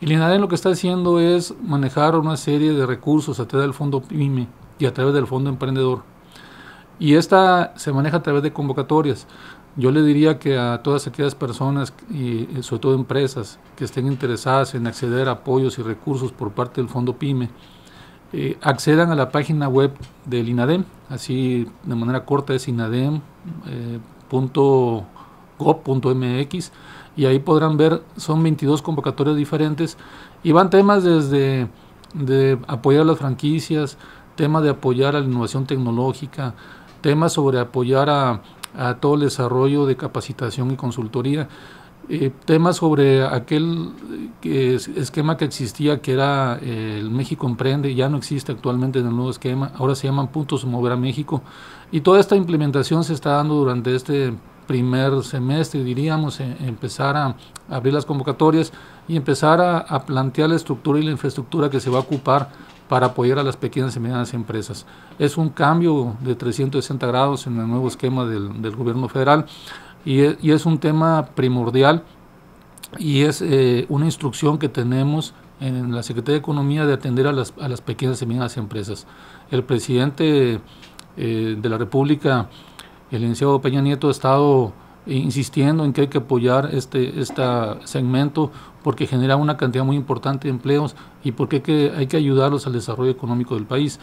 El INADEM lo que está haciendo es manejar una serie de recursos a través del fondo PYME y a través del fondo emprendedor. Y esta se maneja a través de convocatorias. Yo le diría que a todas aquellas personas y eh, sobre todo empresas que estén interesadas en acceder a apoyos y recursos por parte del fondo PYME, eh, accedan a la página web del INADEM, así de manera corta es inadem.org. Eh, gov.mx y ahí podrán ver, son 22 convocatorias diferentes y van temas desde de apoyar las franquicias, temas de apoyar a la innovación tecnológica, temas sobre apoyar a, todo el desarrollo de capacitación y consultoría, temas sobre aquel esquema que existía que era eh, el México Emprende, ya no existe actualmente en el nuevo esquema, ahora se llaman Puntos Mover a México y toda esta implementación se está dando durante este primer semestre, diríamos, e, empezar a abrir las convocatorias y empezar a, plantear la estructura y la infraestructura que se va a ocupar para apoyar a las pequeñas y medianas empresas. Es un cambio de 360 grados en el nuevo esquema del, gobierno federal e, y es, un tema primordial y es eh, una instrucción que tenemos en la Secretaría de Economía de atender a las, pequeñas y medianas empresas. El presidente eh, de la República el licenciado Peña Nieto ha estado insistiendo en que hay que apoyar este, segmento porque genera una cantidad muy importante de empleos y porque hay que ayudarlos al desarrollo económico del país.